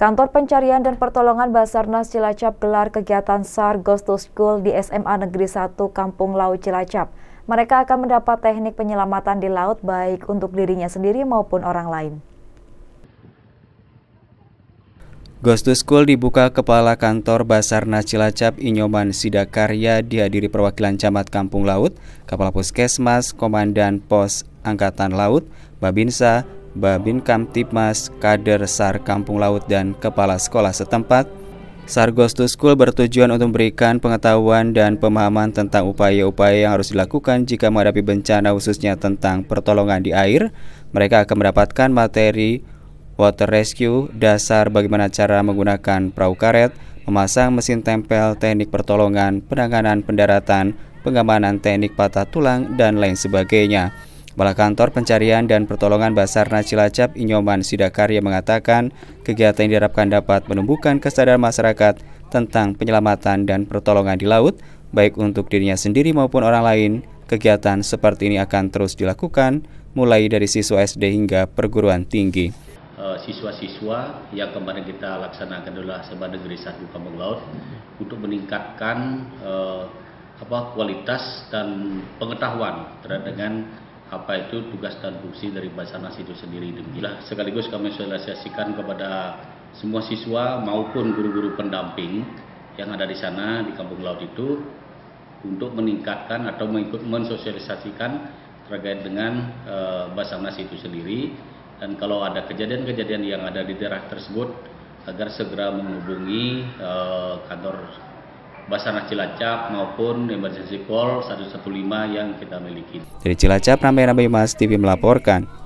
Kantor Pencarian dan Pertolongan Basarnas Cilacap gelar kegiatan SAR Ghost to School di SMA Negeri 1 Kampung Laut Cilacap. Mereka akan mendapat teknik penyelamatan di laut baik untuk dirinya sendiri maupun orang lain. Ghost to School dibuka Kepala Kantor Basarnas Cilacap Inyoman Sidakarya dihadiri perwakilan camat Kampung Laut, Kepala Puskesmas, Komandan Pos Angkatan Laut, Babinsa, Babin Kamtipmas, Kader Sar Kampung Laut dan Kepala Sekolah setempat. Sargostu School bertujuan untuk memberikan pengetahuan dan pemahaman tentang upaya-upaya yang harus dilakukan jika menghadapi bencana khususnya tentang pertolongan di air. Mereka akan mendapatkan materi water rescue, dasar bagaimana cara menggunakan perahu karet, memasang mesin tempel, teknik pertolongan, penanganan pendaratan, pengamanan teknik patah tulang, dan lain sebagainya. Kepala Kantor Pencarian dan Pertolongan Basarnas Cilacap Inyoman Sidakarya mengatakan kegiatan yang diharapkan dapat menumbuhkan kesadaran masyarakat tentang penyelamatan dan pertolongan di laut, baik untuk dirinya sendiri maupun orang lain. Kegiatan seperti ini akan terus dilakukan mulai dari siswa SD hingga perguruan tinggi eh, siswa-siswa yang kemarin kita laksanakan adalah sebuah negeri satu kampung laut untuk meningkatkan eh, apa kualitas dan pengetahuan terhadap dengan apa itu tugas dan fungsi dari Basarnas itu sendiri demikian. sekaligus kami sosialisasikan kepada semua siswa maupun guru-guru pendamping yang ada di sana di Kampung Laut itu untuk meningkatkan atau mengikut mensosialisasikan terkait dengan e, eh, Basarnas itu sendiri dan kalau ada kejadian-kejadian yang ada di daerah tersebut agar segera menghubungi e, kantor Basarnas Cilacap maupun emergency call 115 yang kita miliki. Dari Cilacap, Ramai Ramai Mas TV melaporkan.